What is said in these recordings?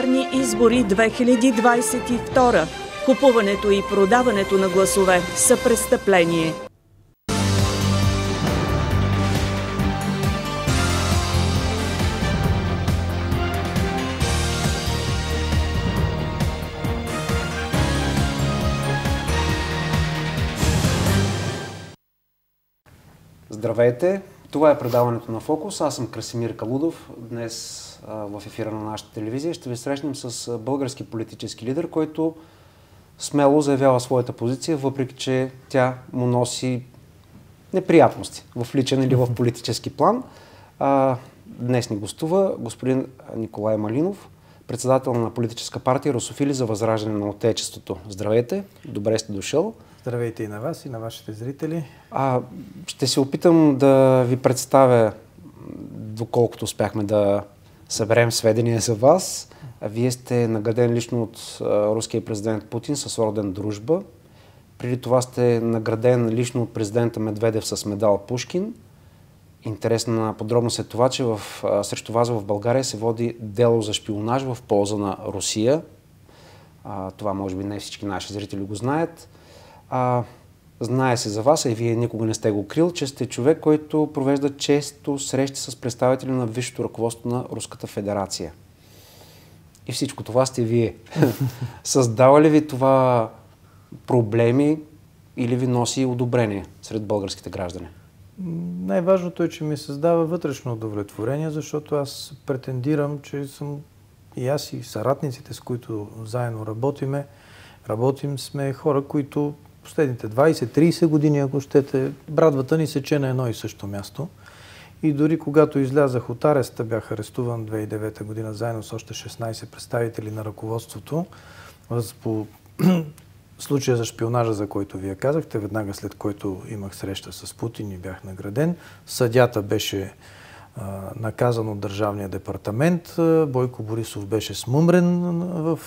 парламентарни избори 2022. Купуването и продаването на гласове са престъпление. Здравейте! Това е предаването на Фокус. Аз съм Красимир Калудов. Днес в ефира на нашата телевизия. Ще ви срещнем с български политически лидер, който смело заявява своята позиция, въпреки че тя му носи неприятности в личен или в политически план. Днес ни гостува господин Николай Малинов, председател на политическа партия Русофили за възраждане на Отечеството. Здравейте, добре сте дошъл. Здравейте и на вас, и на вашите зрители. А, ще се опитам да ви представя, доколкото успяхме да съберем сведения за вас. Вие сте награден лично от руския президент Путин с орден Дружба. Преди това сте награден лично от президента Медведев с медал Пушкин. Интересна подробност е това, че в, срещу вас в България се води дело за шпионаж в полза на Русия. А, това може би не всички наши зрители го знаят. А, Знае се за вас, а и вие никога не сте го крил, че сте човек, който провежда често срещи с представители на висшето ръководство на Руската федерация. И всичко това сте вие. Създава ли ви това проблеми или ви носи одобрение сред българските граждани? Най-важното е, че ми създава вътрешно удовлетворение, защото аз претендирам, че съм и аз и съратниците, с които заедно работиме, работим сме хора, които последните 20-30 години, ако щете, брадвата ни сече на едно и също място. И дори когато излязах от ареста, бях арестуван 2009 година заедно с още 16 представители на ръководството по случая за шпионажа, за който вие казахте, веднага след който имах среща с Путин и бях награден. Съдята беше наказан от Държавния департамент. Бойко Борисов беше смумрен в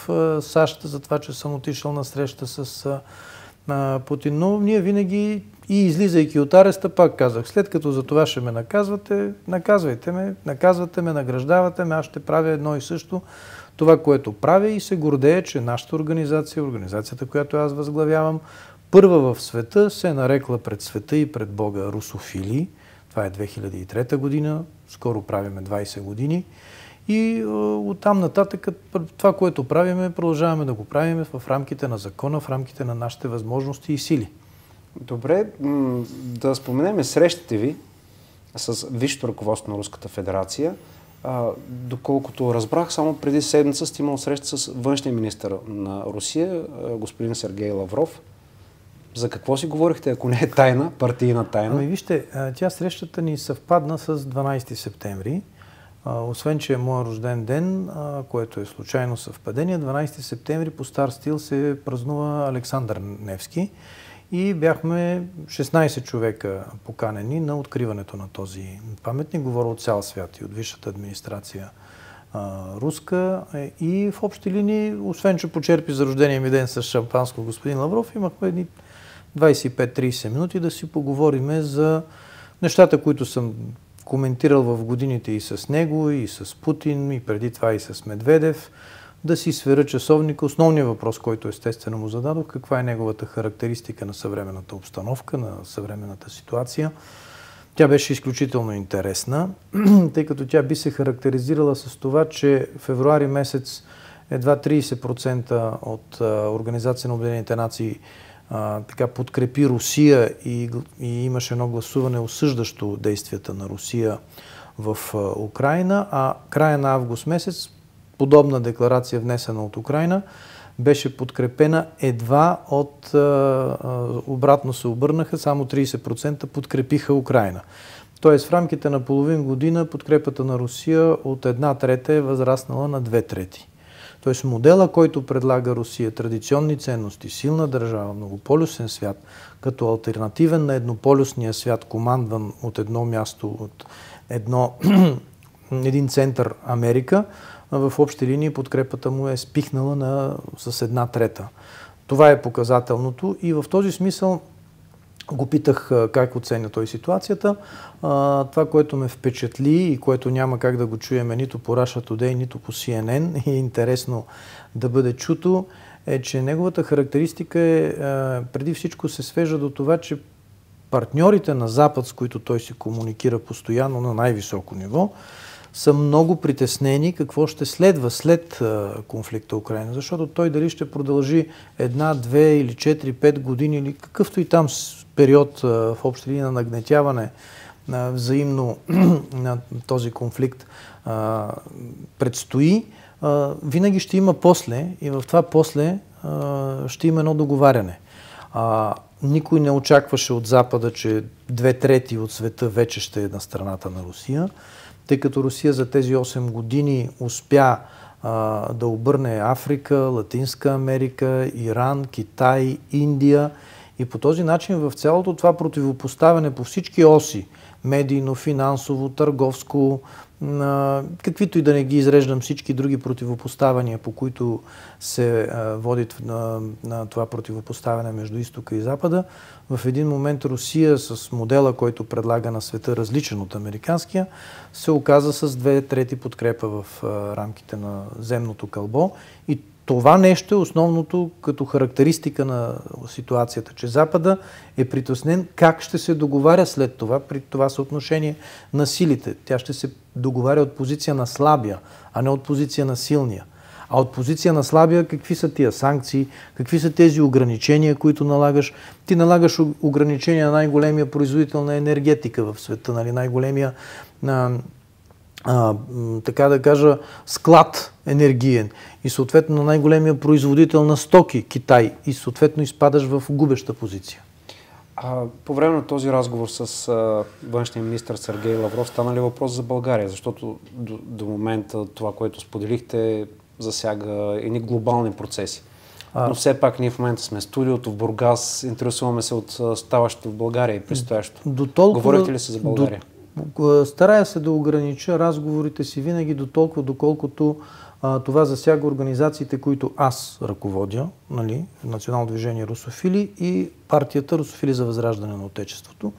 САЩ за това, че съм отишъл на среща с на Путин. Но ние винаги и излизайки от ареста, пак казах, след като за това ще ме наказвате, наказвайте ме, наказвате ме, награждавате ме, аз ще правя едно и също това, което правя и се гордея, че нашата организация, организацията, която аз възглавявам, първа в света се е нарекла пред света и пред Бога русофили. Това е 2003 година, скоро правиме 20 години. И е, оттам нататък това, което правиме, продължаваме да го правим в рамките на закона, в рамките на нашите възможности и сили. Добре, да споменеме срещите ви с висшето ръководство на Руската федерация. доколкото разбрах, само преди седмица сте имал среща с външния министр на Русия, господин Сергей Лавров. За какво си говорихте, ако не е тайна, партийна тайна? Ами вижте, тя срещата ни съвпадна с 12 септември. Освен, че е моят рожден ден, което е случайно съвпадение, 12 септември по стар стил се празнува Александър Невски и бяхме 16 човека поканени на откриването на този паметник. Говоря от цял свят и от висшата администрация руска. Е, и в общи линии, освен, че почерпи за рождения ми ден с шампанско господин Лавров, имахме едни 25-30 минути да си поговориме за нещата, които съм коментирал в годините и с него, и с Путин, и преди това и с Медведев, да си свера часовника. Основният въпрос, който естествено му зададох, каква е неговата характеристика на съвременната обстановка, на съвременната ситуация. Тя беше изключително интересна, тъй като тя би се характеризирала с това, че февруари месец едва 30% от Организация на Обединените нации – а, така подкрепи Русия и, и имаше едно гласуване осъждащо действията на Русия в а, Украина, а края на август месец подобна декларация, внесена от Украина, беше подкрепена едва от... А, обратно се обърнаха, само 30% подкрепиха Украина. Тоест в рамките на половин година подкрепата на Русия от една трета е възраснала на две трети. Т.е. модела, който предлага Русия, традиционни ценности, силна държава, многополюсен свят, като альтернативен на еднополюсния свят, командван от едно място, от едно, един център Америка, в общи линии подкрепата му е спихнала на, с една трета. Това е показателното и в този смисъл го питах как оценя той ситуацията. това, което ме впечатли и което няма как да го чуем нито по Russia Today, нито по CNN и е интересно да бъде чуто, е, че неговата характеристика е, преди всичко се свежа до това, че партньорите на Запад, с които той се комуникира постоянно на най-високо ниво, са много притеснени какво ще следва след конфликта Украина, защото той дали ще продължи една, две или четири, пет години или какъвто и там период в общи линии на нагнетяване на взаимно на този конфликт предстои, винаги ще има после и в това после ще има едно договаряне. Никой не очакваше от Запада, че две трети от света вече ще е на страната на Русия, тъй като Русия за тези 8 години успя да обърне Африка, Латинска Америка, Иран, Китай, Индия – и по този начин в цялото това противопоставяне по всички оси, медийно, финансово, търговско, каквито и да не ги изреждам всички други противопоставяния, по които се водят на, на това противопоставяне между изтока и запада, в един момент Русия с модела, който предлага на света различен от американския, се оказа с две трети подкрепа в рамките на земното кълбо и това нещо е основното като характеристика на ситуацията, че Запада е притеснен как ще се договаря след това при това съотношение на силите. Тя ще се договаря от позиция на слабия, а не от позиция на силния. А от позиция на слабия, какви са тия санкции, какви са тези ограничения, които налагаш? Ти налагаш ограничения на най-големия производител на енергетика в света, нали? най-големия на а, така да кажа, склад енергиен и съответно на най-големия производител на стоки Китай и съответно изпадаш в губеща позиция? А, по време на този разговор с а, външния министр Сергей Лавров стана ли въпрос за България? Защото до, до момента това, което споделихте, засяга едни глобални процеси. А... Но все пак ние в момента сме студиото в Бургас, интересуваме се от ставащото в България и предстоящото. Говорите ли се за България? До е, старая се да огранича разговорите си винаги до толкова, доколкото а, това засяга организациите, които аз ръководя, нали, Национално движение Русофили и партията Русофили за възраждане на Отечеството.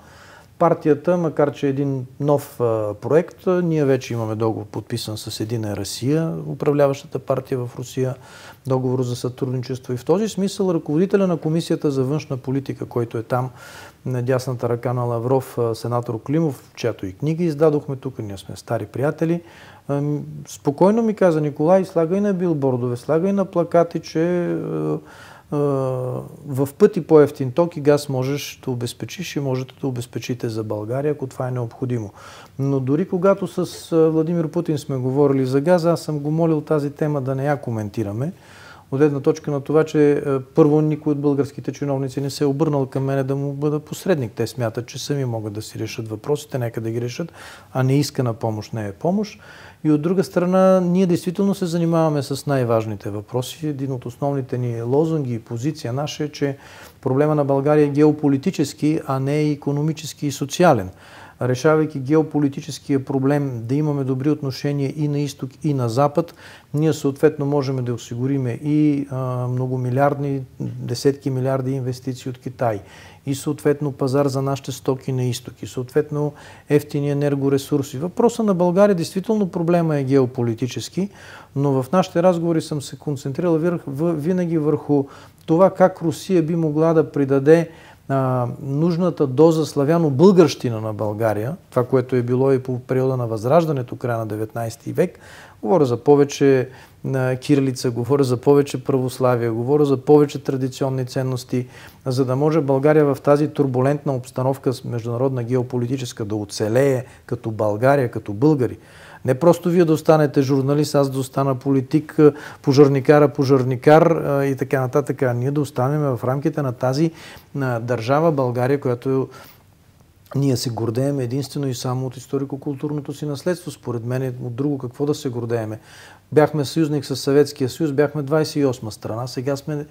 Партията, макар че е един нов а, проект, а, ние вече имаме договор подписан с Едина Русия, управляващата партия в Русия, договор за сътрудничество и в този смисъл ръководителя на Комисията за външна политика, който е там, на дясната ръка на Лавров, сенатор Климов, чиято и книги издадохме тук, ние сме стари приятели, спокойно ми каза Николай, слагай на билбордове, слагай на плакати, че в пъти по-ефтин ток и газ можеш да обезпечиш и можете да обезпечите за България, ако това е необходимо. Но дори когато с Владимир Путин сме говорили за газа, аз съм го молил тази тема да не я коментираме, от една точка на това, че е, първо никой от българските чиновници не се е обърнал към мене да му бъда посредник. Те смятат, че сами могат да си решат въпросите, нека да ги решат, а не иска на помощ не е помощ. И от друга страна, ние действително се занимаваме с най-важните въпроси. Един от основните ни лозунги и позиция наша е, че проблема на България е геополитически, а не економически и социален решавайки геополитическия проблем, да имаме добри отношения и на изток, и на запад, ние съответно можем да осигуриме и многомилиардни, десетки милиарди инвестиции от Китай, и съответно пазар за нашите стоки на изток, и съответно ефтини енергоресурси. Въпроса на България, действително проблема е геополитически, но в нашите разговори съм се концентрирал винаги върху това как Русия би могла да придаде а, нужната доза славяно-българщина на България, това, което е било и по периода на Възраждането, края на 19 век, говоря за повече а, кирилица, говоря за повече православие, говоря за повече традиционни ценности, за да може България в тази турбулентна обстановка с международна геополитическа да оцелее като България, като българи. Не просто вие да останете журналист, аз да остана политик, пожарникара, пожарникар и така нататък. А ние да останем в рамките на тази държава България, която е, ние се гордеем единствено и само от историко-културното си наследство. Според мен е от друго какво да се гордееме. Бяхме съюзник с Съветския съюз, бяхме 28-ма страна, сега сме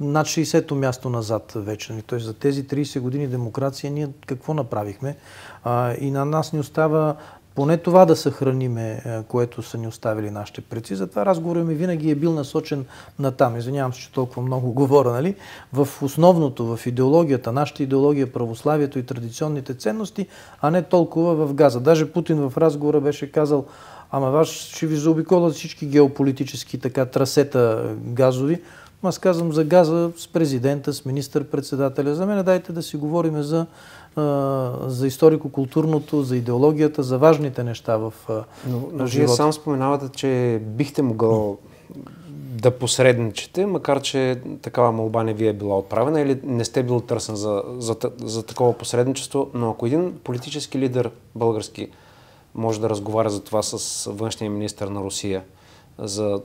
над 60-то място назад вече. Т.е. за тези 30 години демокрация ние какво направихме? А, и на нас ни остава поне това да съхраниме, е, което са ни оставили нашите предци. Затова разговорът ми винаги е бил насочен на там. Извинявам се, че толкова много говоря, нали? В основното, в идеологията, нашата идеология, православието и традиционните ценности, а не толкова в газа. Даже Путин в разговора беше казал, ама ваш ще ви заобиколят всички геополитически така трасета е, газови. Аз казвам за газа с президента, с министър-председателя. За мен дайте да си говорим за за историко-културното, за идеологията, за важните неща в но, но живота. Вие сам споменавате, че бихте могъл да посредничите, макар че такава молба не ви е била отправена или не сте бил търсен за, за, за такова посредничество, но ако един политически лидер български може да разговаря за това с външния министр на Русия, за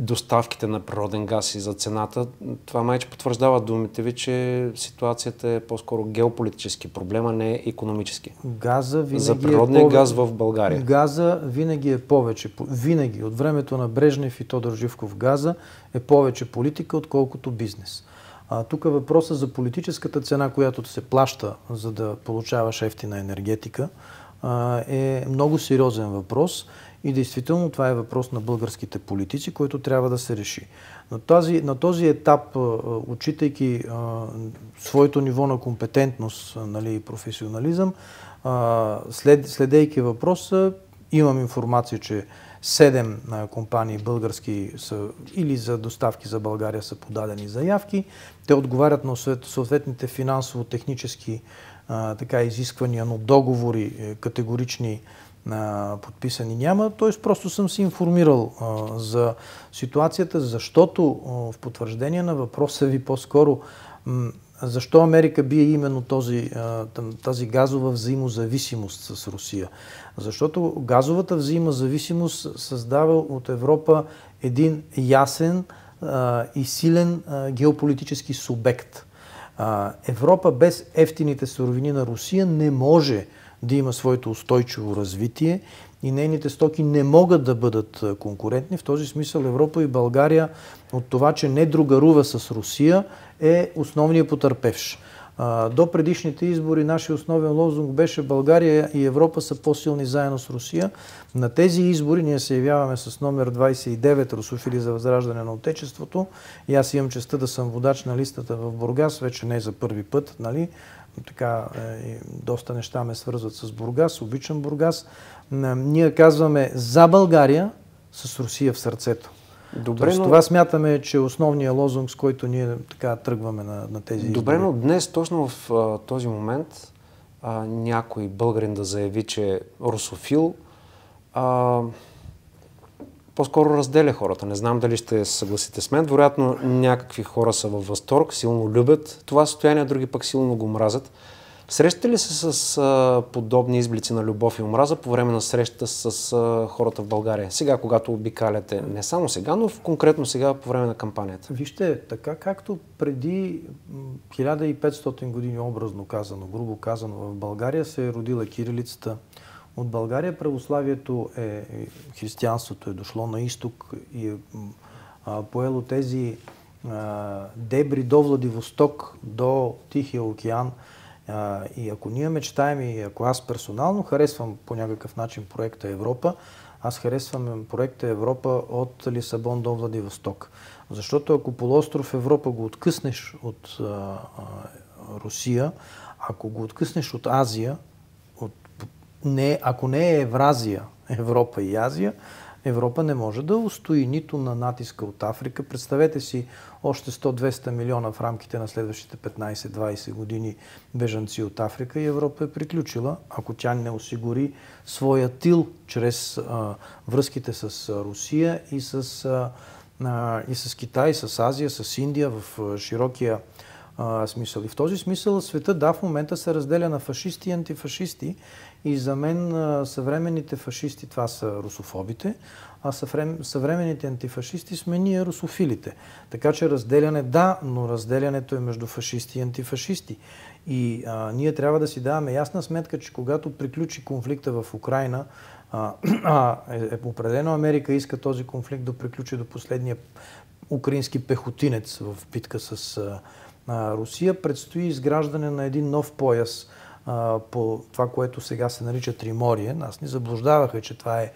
доставките на природен газ и за цената, това майче потвърждава думите ви, че ситуацията е по-скоро геополитически проблем, а не економически. Газа винаги за е природния е пове... газ в България. Газа винаги е повече. Винаги. От времето на Брежнев и Тодор Живков газа е повече политика, отколкото бизнес. А, тук е въпросът за политическата цена, която се плаща, за да получаваш ефтина енергетика, а, е много сериозен въпрос и действително това е въпрос на българските политици, който трябва да се реши. На този, на този етап, отчитайки а, своето ниво на компетентност нали, и професионализъм, а, след, следейки въпроса, имам информация, че 7 компании български са, или за доставки за България са подадени заявки. Те отговарят на съответните финансово-технически така изисквания, но договори, е, категорични подписани няма, т.е. просто съм се информирал за ситуацията, защото в потвърждение на въпроса ви по-скоро защо Америка бие именно този, тази газова взаимозависимост с Русия? Защото газовата взаимозависимост създава от Европа един ясен и силен геополитически субект. Европа без ефтините суровини на Русия не може да има своето устойчиво развитие и нейните стоки не могат да бъдат конкурентни. В този смисъл Европа и България от това, че не другарува с Русия, е основният потърпевш. До предишните избори нашия основен лозунг беше България и Европа са по-силни заедно с Русия. На тези избори ние се явяваме с номер 29 Русофили за възраждане на Отечеството. И аз имам честа да съм водач на листата в Бургас, вече не за първи път, нали? така, е, доста неща ме свързват с Бургас, обичам Бургас. Ние казваме за България с Русия в сърцето. Добре, Тоест, но... Това смятаме, че е основният лозунг, с който ние така тръгваме на, на тези Добре, но днес точно в а, този момент а, някой българин да заяви, че е русофил, а, по-скоро разделя хората. Не знам дали ще се съгласите с мен. Вероятно някакви хора са във възторг, силно любят това състояние, други пък силно го мразят. Срещате ли се с а, подобни изблици на любов и омраза по време на срещата с а, хората в България? Сега, когато обикаляте, не само сега, но конкретно сега по време на кампанията. Вижте, така както преди 1500 години, образно казано, грубо казано, в България се е родила кирилицата, от България православието е, е, християнството е дошло на изток и е поело тези дебри до Владивосток, до Тихия океан. И ако ние мечтаем и ако аз персонално харесвам по някакъв начин проекта Европа, аз харесвам проекта Европа от Лисабон до Владивосток. Защото ако полуостров Европа го откъснеш от а, а, Русия, ако го откъснеш от Азия, не, ако не е Евразия, Европа и Азия, Европа не може да устои нито на натиска от Африка. Представете си още 100-200 милиона в рамките на следващите 15-20 години бежанци от Африка и Европа е приключила, ако тя не осигури своя тил чрез а, връзките с Русия и с, а, и с Китай, с Азия, с Индия в широкия а, смисъл. И в този смисъл света, да, в момента се разделя на фашисти и антифашисти. И за мен а, съвременните фашисти, това са русофобите, а съврем, съвременните антифашисти сме ние русофилите. Така че разделяне, да, но разделянето е между фашисти и антифашисти. И а, ние трябва да си даваме ясна сметка, че когато приключи конфликта в Украина, а, е, е, определено Америка иска този конфликт да приключи до последния украински пехотинец в битка с Русия предстои изграждане на един нов пояс а, по това, което сега се нарича Триморие. Нас ни заблуждаваха, че това е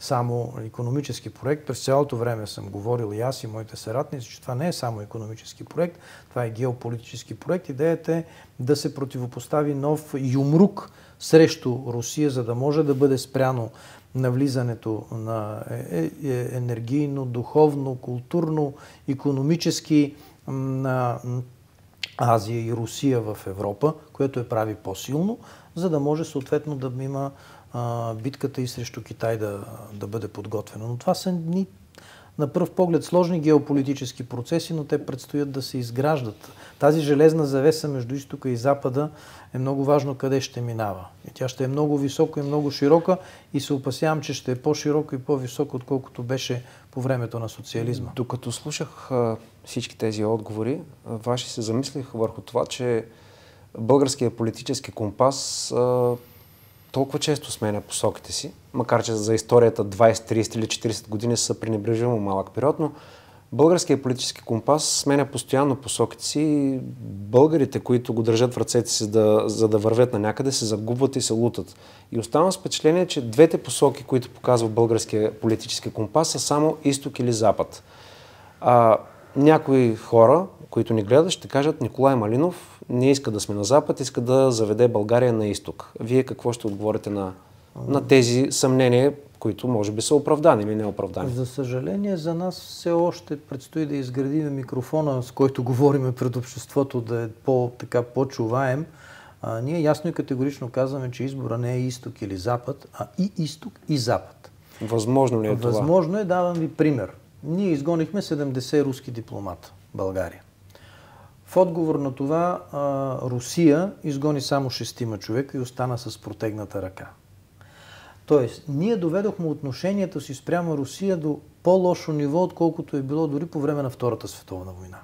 само економически проект. През цялото време съм говорил и аз и моите съратници, че това не е само економически проект, това е геополитически проект. Идеята е да се противопостави нов юмрук срещу Русия, за да може да бъде спряно навлизането на е, е, е, енергийно, духовно, културно, економически на Азия и Русия в Европа, което е прави по-силно, за да може съответно да има битката и срещу Китай да, да бъде подготвена. Но това са ни на пръв поглед сложни геополитически процеси, но те предстоят да се изграждат. Тази железна завеса между изтока и запада е много важно къде ще минава. И тя ще е много висока и много широка и се опасявам, че ще е по-широка и по-висока, отколкото беше по времето на социализма. Докато слушах всички тези отговори, ваше се замислих върху това, че българският политически компас толкова често сменя посоките си, макар че за историята 20, 30 или 40 години са пренебрежимо малък период, но българският политически компас сменя постоянно посоките си и българите, които го държат в ръцете си, да, за да вървят на някъде, се загубват и се лутат. И оставам с впечатление, че двете посоки, които показва българския политически компас, са само изток или запад. А, някои хора, които ни гледат, ще кажат Николай Малинов не иска да сме на Запад, иска да заведе България на изток. Вие какво ще отговорите на, на ами- тези съмнения, които може би са оправдани или неоправдани? За съжаление, за нас все още предстои да изградим микрофона, с който говориме пред обществото, да е по-така по-чуваем. А, ние ясно и категорично казваме, че избора не е изток или запад, а и изток и запад. Възможно ли е Възможно това? Възможно е, давам ви пример – ние изгонихме 70 руски дипломата в България. В отговор на това а, Русия изгони само 6- човека и остана с протегната ръка. Тоест, ние доведохме отношенията си спрямо Русия до по-лошо ниво, отколкото е било дори по време на Втората световна война.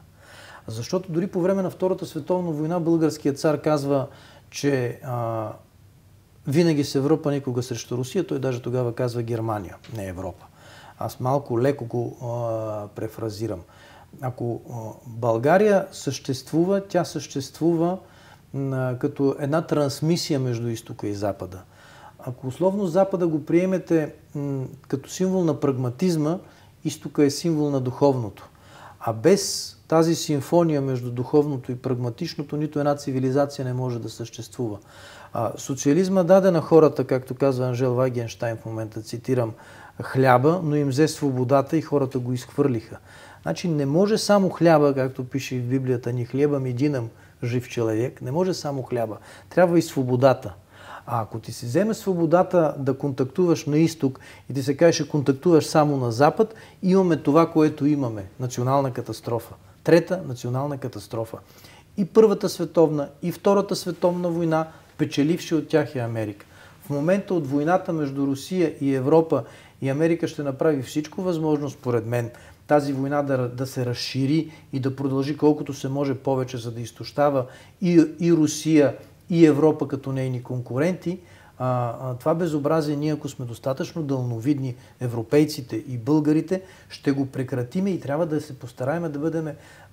Защото дори по време на Втората световна война българският цар казва, че а, винаги с Европа, никога срещу Русия. Той даже тогава казва Германия, не Европа. Аз малко леко го а, префразирам. Ако а, България съществува, тя съществува а, като една трансмисия между изтока и запада. Ако условно запада го приемете м, като символ на прагматизма, изтока е символ на духовното. А без тази симфония между духовното и прагматичното нито една цивилизация не може да съществува. А, социализма даде на хората, както казва Анжел Вагенштайн в момента, цитирам, хляба, но им взе свободата и хората го изхвърлиха. Значи не може само хляба, както пише в Библията ни, хлебам единам жив човек, не може само хляба. Трябва и свободата. А ако ти си вземе свободата да контактуваш на изток и ти се каже, че контактуваш само на запад, имаме това, което имаме. Национална катастрофа. Трета национална катастрофа. И Първата световна, и Втората световна война, печеливши от тях е Америка. В момента от войната между Русия и Европа и Америка ще направи всичко възможно, според мен, тази война да, да се разшири и да продължи колкото се може повече, за да изтощава и, и Русия, и Европа като нейни конкуренти, а, а, това безобразие, ние ако сме достатъчно дълновидни, европейците и българите, ще го прекратиме и трябва да се постараем да бъдем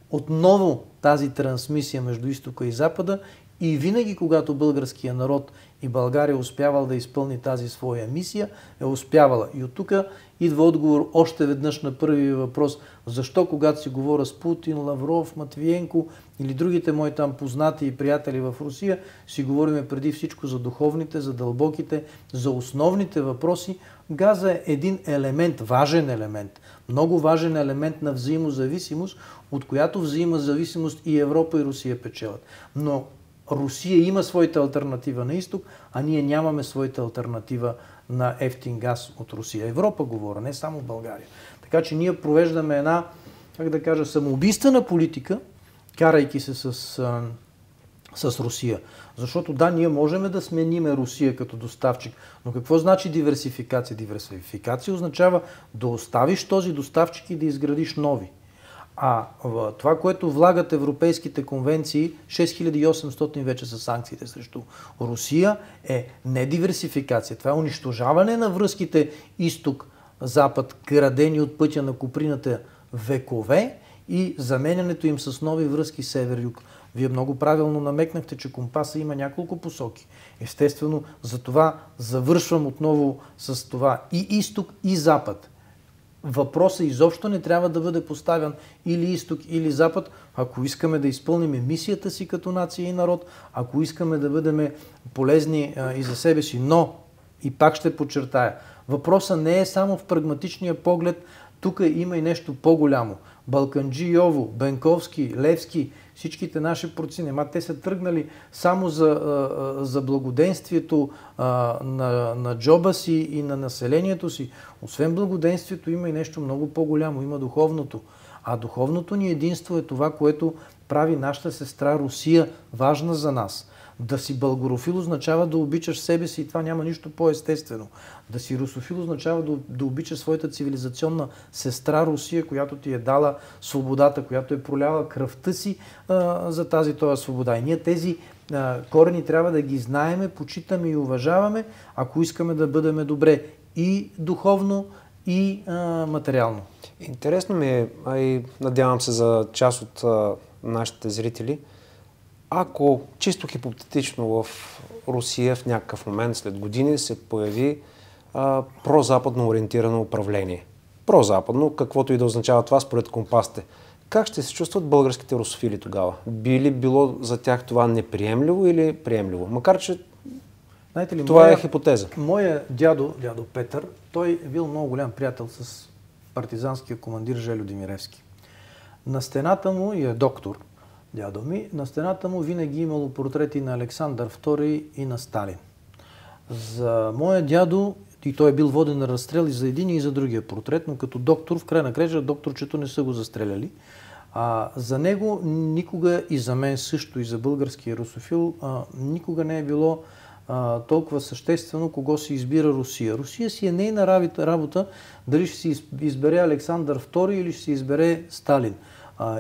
отново тази трансмисия между изтока и запада и винаги, когато българския народ и България успявал да изпълни тази своя мисия, е успявала. И от тук идва отговор още веднъж на първия въпрос. Защо, когато си говоря с Путин, Лавров, Матвиенко или другите мои там познати и приятели в Русия, си говориме преди всичко за духовните, за дълбоките, за основните въпроси. Газа е един елемент, важен елемент, много важен елемент на взаимозависимост, от която взаимозависимост и Европа и Русия печелят. Но Русия има своята альтернатива на изток, а ние нямаме своята альтернатива на ефтин газ от Русия. Европа говоря, не само България. Така че ние провеждаме една, как да кажа, самоубийствена политика, карайки се с, с Русия. Защото да, ние можем да смениме Русия като доставчик, но какво значи диверсификация? Диверсификация означава да оставиш този доставчик и да изградиш нови. А в това, което влагат европейските конвенции, 6800 вече са санкциите срещу Русия, е не диверсификация. Това е унищожаване на връзките изток-запад, крадени от пътя на Куприната векове и заменянето им с нови връзки север-юг. Вие много правилно намекнахте, че компаса има няколко посоки. Естествено, за това завършвам отново с това и изток, и запад. Въпросът изобщо не трябва да бъде поставен или изток, или запад, ако искаме да изпълним мисията си като нация и народ, ако искаме да бъдем полезни а, и за себе си. Но, и пак ще подчертая, въпросът не е само в прагматичния поглед, тук има и нещо по-голямо. Балканджи Йово, Бенковски, Левски, всичките наши проци, нема те са тръгнали само за, за благоденствието на, на джоба си и на населението си. Освен благоденствието има и нещо много по-голямо, има духовното. А духовното ни единство е това, което прави нашата сестра Русия важна за нас. Да си българофил означава да обичаш себе си и това няма нищо по-естествено. Да си русофил означава да, да обичаш своята цивилизационна сестра Русия, която ти е дала свободата, която е проляла кръвта си а, за тази това свобода. И ние тези а, корени трябва да ги знаеме, почитаме и уважаваме, ако искаме да бъдем добре и духовно, и а, материално. Интересно ми е, а и надявам се за част от а, нашите зрители – ако чисто хипотетично в Русия в някакъв момент след години се появи а, прозападно ориентирано управление. Прозападно, каквото и да означава това според компасите. Как ще се чувстват българските русофили тогава? Би ли било за тях това неприемливо или приемливо? Макар, че Знаете ли, това е моя, е хипотеза. Моя дядо, дядо Петър, той е бил много голям приятел с партизанския командир Желю Димиревски. На стената му е доктор, дядо ми, на стената му винаги имало портрети на Александър II и на Сталин. За моя дядо и той е бил воден на разстрел и за един и за другия портрет, но като доктор, в край на крежа, докторчето не са го застреляли. А, за него никога и за мен също, и за българския русофил, а, никога не е било а, толкова съществено кого се избира Русия. Русия си е нейна работа дали ще си избере Александър II или ще си избере Сталин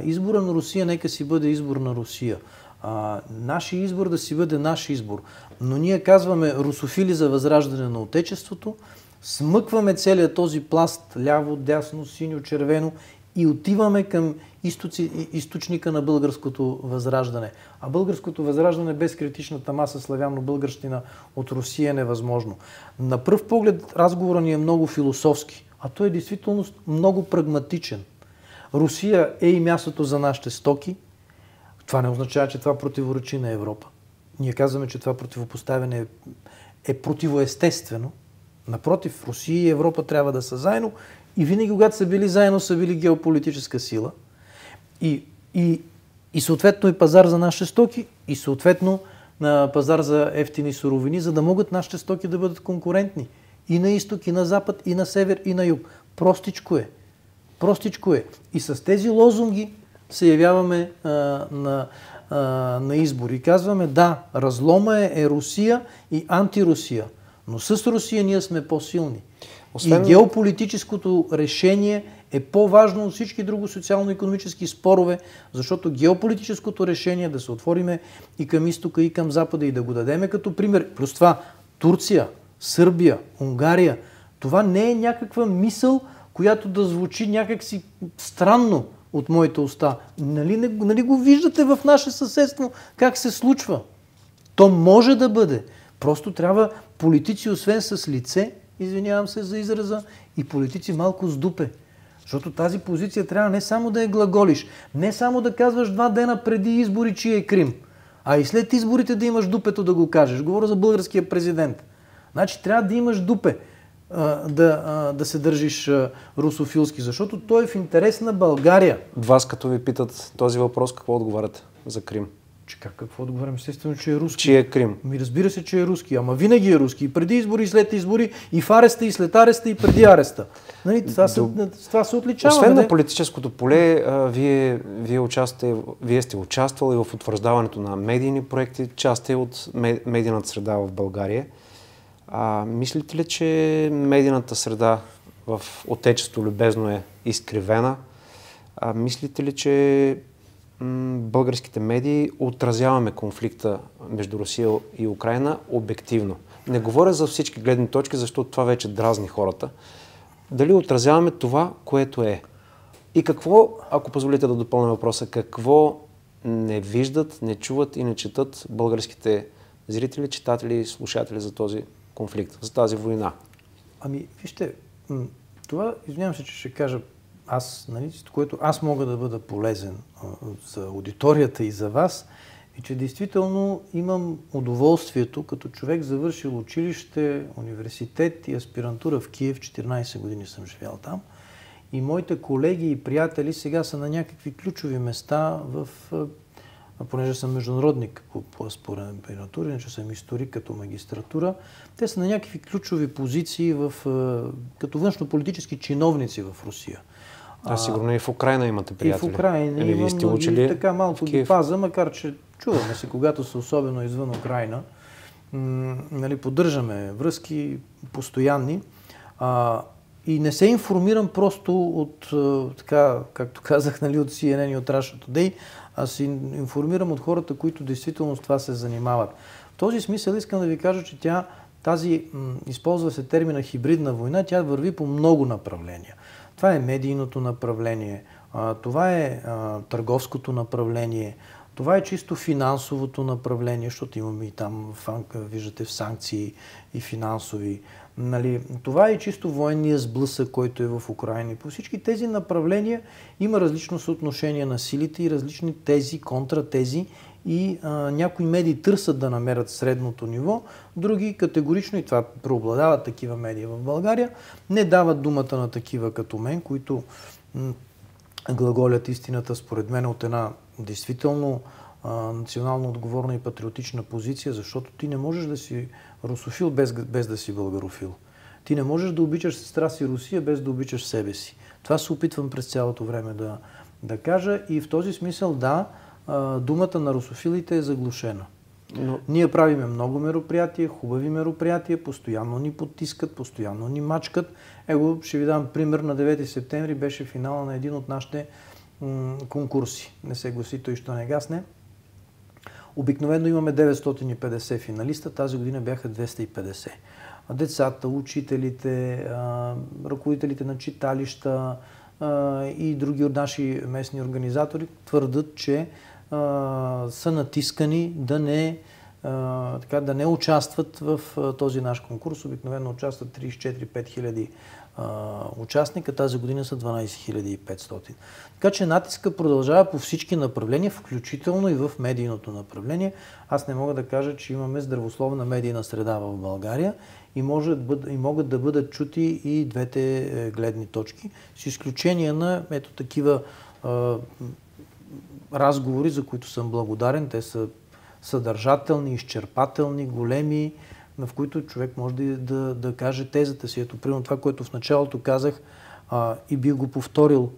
избора на Русия нека си бъде избор на Русия. А, нашия избор да си бъде наш избор. Но ние казваме русофили за възраждане на Отечеството, смъкваме целият този пласт ляво, дясно, синьо, червено и отиваме към източника на българското възраждане. А българското възраждане без критичната маса славяно-българщина от Русия е невъзможно. На пръв поглед разговора ни е много философски, а той е действително много прагматичен. Русия е и мястото за нашите стоки, това не означава, че това противоречи на Европа. Ние казваме, че това противопоставяне е противоестествено. Напротив, Русия и Европа трябва да са заедно и винаги, когато са били заедно, са били геополитическа сила. И, и, и съответно и пазар за нашите стоки, и съответно на пазар за ефтини суровини, за да могат нашите стоки да бъдат конкурентни и на изток, и на запад, и на север, и на юг. Простичко е. Простичко е. И с тези лозунги се явяваме а, на, а, на избор. И казваме, да, разлома е, е Русия и антирусия. Но с Русия ние сме по-силни. Освен... И геополитическото решение е по-важно от всички друго социално-економически спорове, защото геополитическото решение е да се отвориме и към изтока, и към запада и да го дадеме като пример. Плюс това Турция, Сърбия, Унгария, това не е някаква мисъл, която да звучи някакси странно от моите уста. Нали, нали го виждате в наше съседство как се случва? То може да бъде. Просто трябва политици, освен с лице, извинявам се за израза, и политици малко с дупе. Защото тази позиция трябва не само да я глаголиш, не само да казваш два дена преди избори, чи е Крим, а и след изборите да имаш дупето да го кажеш. Говоря за българския президент. Значи трябва да имаш дупе да, да се държиш русофилски, защото той е в интерес на България. вас като ви питат този въпрос, какво отговаряте за Крим? Че как, какво отговарям? Естествено, че е руски. Чи е Крим? Ми разбира се, че е руски. Ама винаги е руски. И преди избори, и след избори, и в ареста, и след ареста, и преди ареста. Нали, това, се, това се отличава. Освен на нали? политическото поле, а, вие, вие, участвате, вие сте участвали в утвърждаването на медийни проекти, част е от медийната среда в България. А, мислите ли, че медийната среда в отечество любезно е изкривена? А, мислите ли, че м- българските медии отразяваме конфликта между Русия и Украина обективно? Не говоря за всички гледни точки, защото това вече дразни хората. Дали отразяваме това, което е? И какво, ако позволите да допълня въпроса, какво не виждат, не чуват и не четат българските зрители, читатели и слушатели за този конфликт, за тази война? Ами, вижте, това, извинявам се, че ще кажа аз, нали, което аз мога да бъда полезен за аудиторията и за вас, е, че действително имам удоволствието, като човек завършил училище, университет и аспирантура в Киев, 14 години съм живял там, и моите колеги и приятели сега са на някакви ключови места в понеже съм международник по, по аспорен иначе съм историк като магистратура, те са на някакви ключови позиции в, е, като външнополитически чиновници в Русия. А, сигурно и в Украина имате приятели. И в Украина Или имам, сте учили и така малко ги паза, макар че чуваме се, когато са особено извън Украина. нали, поддържаме връзки постоянни. А, и не се информирам просто от, е, така, както казах, нали, от CNN и от Russia Today, а се информирам от хората, които действително с това се занимават. В този смисъл искам да ви кажа, че тя, тази, използва се термина хибридна война, тя върви по много направления. Това е медийното направление, това е търговското направление, това е чисто финансовото направление, защото имаме и там, виждате, в санкции и финансови. Нали, това е чисто военния сблъсък, който е в Украина. По всички тези направления има различно съотношение на силите и различни тези, контратези и а, някои медии търсят да намерят средното ниво, други категорично, и това преобладават такива медии в България, не дават думата на такива като мен, които глаголят истината според мен от една действително национално отговорна и патриотична позиция, защото ти не можеш да си русофил без, без да си българофил. Ти не можеш да обичаш сестра си Русия без да обичаш себе си. Това се опитвам през цялото време да, да кажа и в този смисъл да, думата на русофилите е заглушена. Но... Ние правиме много мероприятия, хубави мероприятия, постоянно ни потискат, постоянно ни мачкат. Его ще ви дам пример, на 9 септември беше финала на един от нашите конкурси. Не се гласи той, що не гасне. Обикновено имаме 950 финалиста, тази година бяха 250. Децата, учителите, ръководителите на читалища и други от наши местни организатори твърдат, че са натискани да не, така, да не участват в този наш конкурс. Обикновено участват 34-5 хиляди участника. Тази година са 12 500. Така че натиска продължава по всички направления, включително и в медийното направление. Аз не мога да кажа, че имаме здравословна медийна среда в България и, може, и могат да бъдат чути и двете е, гледни точки, с изключение на ето такива а, разговори, за които съм благодарен. Те са съдържателни, изчерпателни, големи, в които човек може да, да, да каже тезата си. Ето, примерно това, което в началото казах а, и би го повторил.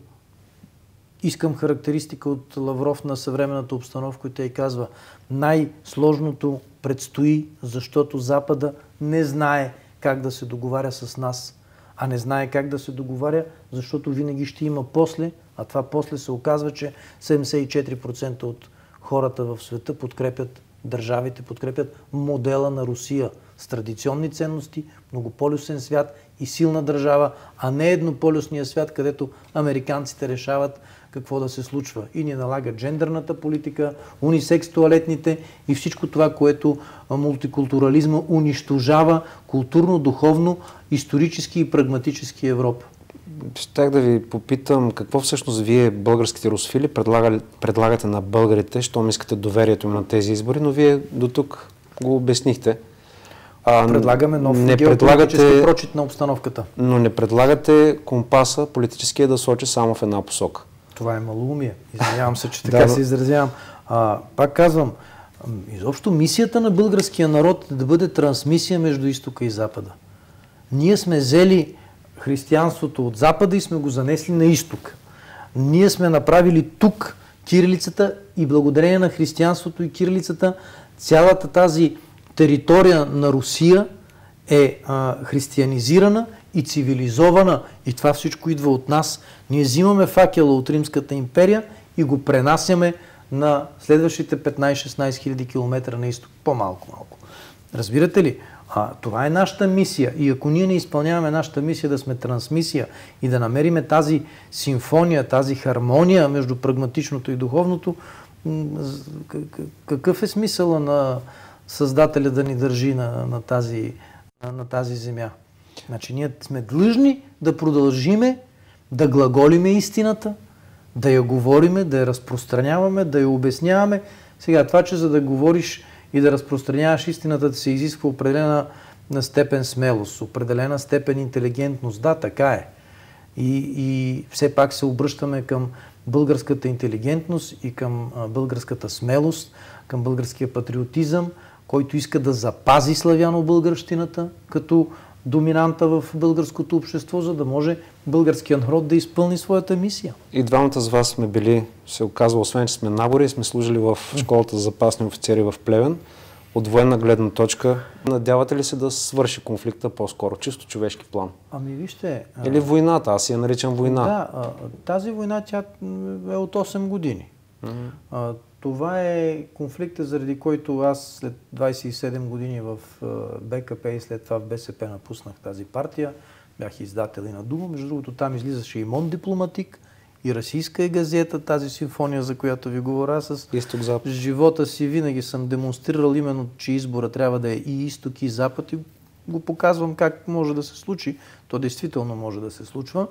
Искам характеристика от Лавров на съвременната обстановка и тя и казва най-сложното предстои, защото Запада не знае как да се договаря с нас. А не знае как да се договаря, защото винаги ще има после, а това после се оказва, че 74% от хората в света подкрепят държавите, подкрепят модела на Русия – с традиционни ценности, многополюсен свят и силна държава, а не еднополюсния свят, където американците решават какво да се случва. И ни налага джендърната политика, унисекс туалетните и всичко това, което мултикултурализма унищожава културно, духовно, исторически и прагматически Европа. Щях да ви попитам какво всъщност вие, българските русфили, предлагате на българите, щом искате доверието им на тези избори, но вие до тук го обяснихте. А, Предлагаме нов не предлагате, прочит на обстановката. Но не предлагате компаса политическия да сочи само в една посока. Това е малоумие. Извинявам се, че така да, се изразявам. А, пак казвам, изобщо мисията на българския народ е да бъде трансмисия между изтока и запада. Ние сме взели християнството от запада и сме го занесли на изток. Ние сме направили тук кирилицата и благодарение на християнството и кирилицата цялата тази територия на Русия е а, християнизирана и цивилизована. И това всичко идва от нас. Ние взимаме факела от Римската империя и го пренасяме на следващите 15-16 хиляди километра на изток. По-малко-малко. Разбирате ли? А, това е нашата мисия. И ако ние не изпълняваме нашата мисия да сме трансмисия и да намериме тази симфония, тази хармония между прагматичното и духовното, какъв е смисъла на, Създателя да ни държи на, на, тази, на, на тази земя. Значи ние сме длъжни да продължиме да глаголиме истината, да я говориме, да я разпространяваме, да я обясняваме. Сега, това, че за да говориш и да разпространяваш истината, се изисква определена на степен смелост, определена степен интелигентност. Да, така е. И, и все пак се обръщаме към българската интелигентност и към българската смелост, към българския патриотизъм – който иска да запази славяно-българщината като доминанта в българското общество, за да може българския народ да изпълни своята мисия. И двамата с вас сме били, се оказва, освен че сме набори, и сме служили в школата за запасни офицери в Плевен. От военна гледна точка, надявате ли се да свърши конфликта по-скоро, чисто човешки план? Ами вижте... Или войната, аз я наричам война. Да, тази война тя е от 8 години. Mm-hmm. Това е конфликта, заради който аз след 27 години в БКП и след това в БСП напуснах тази партия. Бях издател и на Дума. Между другото, там излизаше и Мон Дипломатик, и Расийска е газета, тази симфония, за която ви говоря. с изток, запад. живота си винаги съм демонстрирал именно, че избора трябва да е и изток, и запад. И го показвам как може да се случи. То действително може да се случва.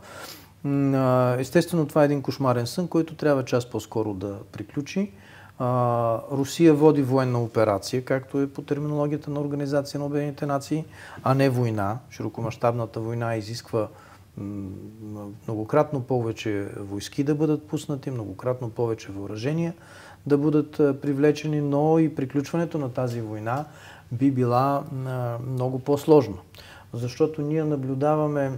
Естествено, това е един кошмарен сън, който трябва час по-скоро да приключи. А, Русия води военна операция, както е по терминологията на Организация на Обединените нации, а не война. Широкомащабната война изисква многократно повече войски да бъдат пуснати, многократно повече въоръжения да бъдат привлечени, но и приключването на тази война би била много по сложно Защото ние наблюдаваме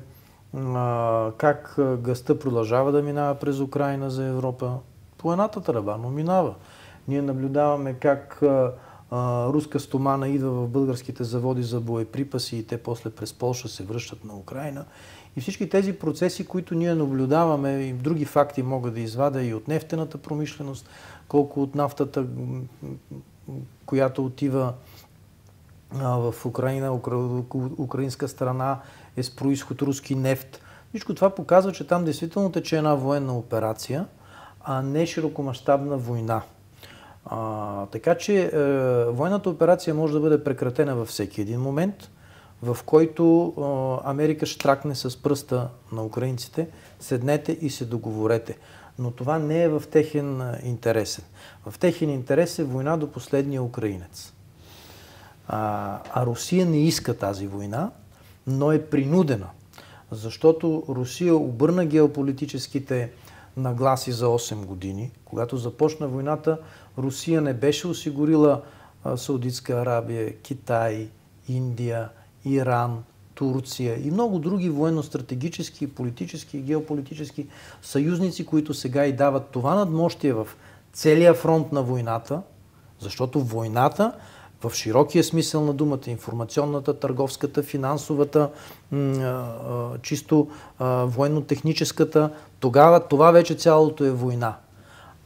как гъста продължава да минава през Украина за Европа. По едната тръба, но минава. Ние наблюдаваме как руска стомана идва в българските заводи за боеприпаси и те после през Польша се връщат на Украина. И всички тези процеси, които ние наблюдаваме, и други факти мога да извада и от нефтената промишленост, колко от нафтата, която отива в Украина, украинска страна е с происход руски нефт. Всичко това показва, че там действително тече една военна операция, а не широкомащабна война. А, така че е, военната операция може да бъде прекратена във всеки един момент, в който е, Америка тракне с пръста на украинците, седнете и се договорете. Но това не е в техен е, интересен. В техен интерес е война до последния украинец. А, а Русия не иска тази война, но е принудена, защото Русия обърна геополитическите нагласи за 8 години. Когато започна войната, Русия не беше осигурила Саудитска Арабия, Китай, Индия, Иран, Турция и много други военно-стратегически, политически и геополитически съюзници, които сега и дават това надмощие в целия фронт на войната, защото войната в широкия смисъл на думата, информационната, търговската, финансовата, чисто военно-техническата, тогава това вече цялото е война.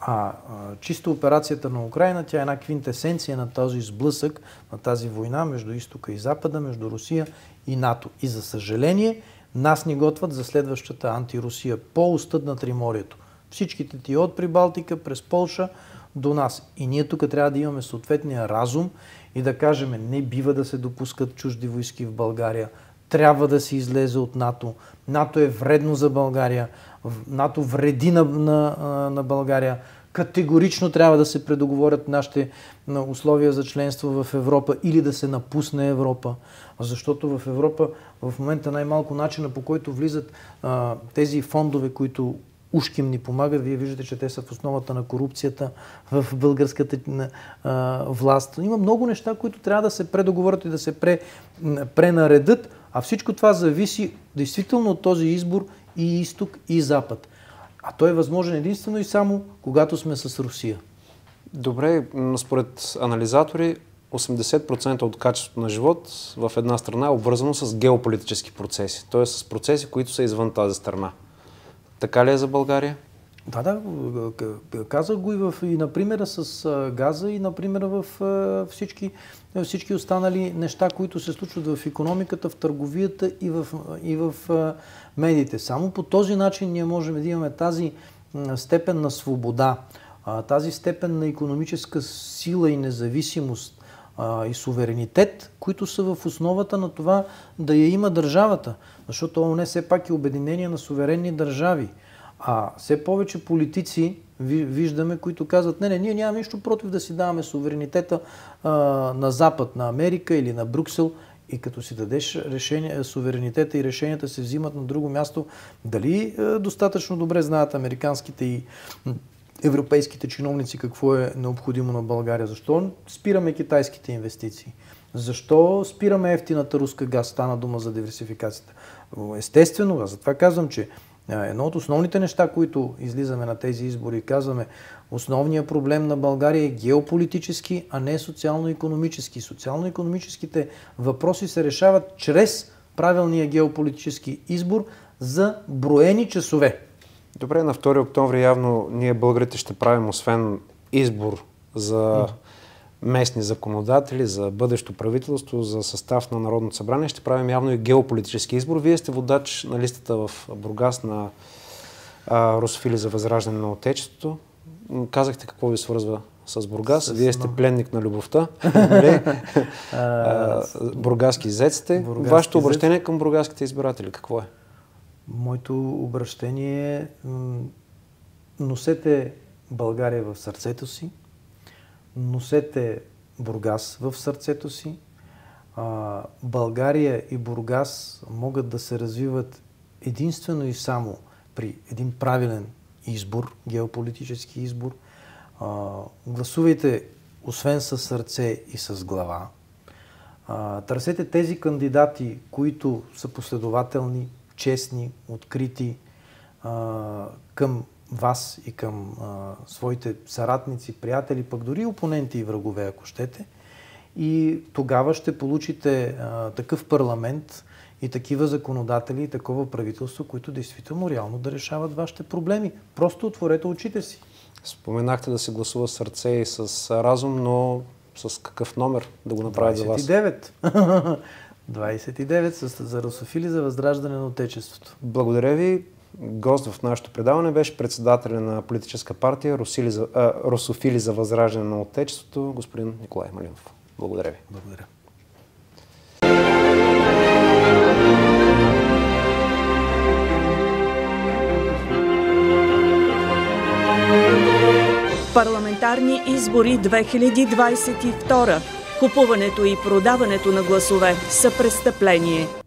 А, а чисто операцията на Украина, тя е една квинтесенция на този сблъсък, на тази война между изтока и запада, между Русия и НАТО. И за съжаление, нас ни готват за следващата антирусия по устът на Триморието. Всичките ти от Прибалтика, през Полша до нас. И ние тук трябва да имаме съответния разум и да кажем, не бива да се допускат чужди войски в България, трябва да се излезе от НАТО, НАТО е вредно за България, НАТО вреди на, на, на България. Категорично трябва да се предоговорят нашите условия за членство в Европа или да се напусне Европа. Защото в Европа в момента най-малко начина по който влизат а, тези фондове, които ушким ни помагат. Вие виждате, че те са в основата на корупцията в българската а, власт. Има много неща, които трябва да се предоговорят и да се пренаредат, а всичко това зависи действително от този избор и изток, и запад. А той е възможен единствено и само когато сме с Русия. Добре, според анализатори, 80% от качеството на живот в една страна е обвързано с геополитически процеси, т.е. с процеси, които са извън тази страна. Така ли е за България? Да, да, казах го и, в, и на примера с газа, и на примера в всички, всички останали неща, които се случват в економиката, в търговията и в, и в медиите. Само по този начин ние можем да имаме тази степен на свобода, тази степен на економическа сила и независимост и суверенитет, които са в основата на това да я има държавата. Защото Оне все пак е обединение на суверенни държави – а все повече политици виждаме, които казват, не, не, ние нямаме нищо против да си даваме суверенитета а, на Запад, на Америка или на Брюксел. И като си дадеш решение, суверенитета и решенията се взимат на друго място, дали а, е, достатъчно добре знаят американските и европейските чиновници какво е необходимо на България? Защо спираме китайските инвестиции? Защо спираме ефтината руска газ? Стана дума за диверсификацията. Естествено, затова казвам, че Едно от основните неща, които излизаме на тези избори и казваме, основният проблем на България е геополитически, а не социално-економически. Социално-економическите въпроси се решават чрез правилния геополитически избор за броени часове. Добре, на 2 октомври явно ние българите ще правим освен избор за местни законодатели, за бъдещо правителство, за състав на Народното събрание. Ще правим явно и геополитически избор. Вие сте водач на листата в Бургас на а, русофили за възраждане на Отечеството. Казахте какво ви свързва с Бургас. С... Вие сте пленник на любовта. Бургаски зец сте. Вашето обращение към бургаските избиратели какво е? Моето обращение е носете България в сърцето си, носете Бургас в сърцето си. А, България и Бургас могат да се развиват единствено и само при един правилен избор, геополитически избор. А, гласувайте освен с сърце и с глава. А, търсете тези кандидати, които са последователни, честни, открити към вас и към а, своите съратници, приятели, пък дори опоненти и врагове, ако щете. И тогава ще получите а, такъв парламент и такива законодатели и такова правителство, които действително реално да решават вашите проблеми. Просто отворете очите си. Споменахте да се гласува сърце и с разум, но с какъв номер да го направят 29. за вас? 29. 29 с, за русофили за възраждане на Отечеството. Благодаря ви гост в нашето предаване беше председателя на политическа партия Русили за, а, Русофили за възраждане на Отечеството, господин Николай Малинов. Благодаря ви. Благодаря. Парламентарни избори 2022. Купуването и продаването на гласове са престъпление.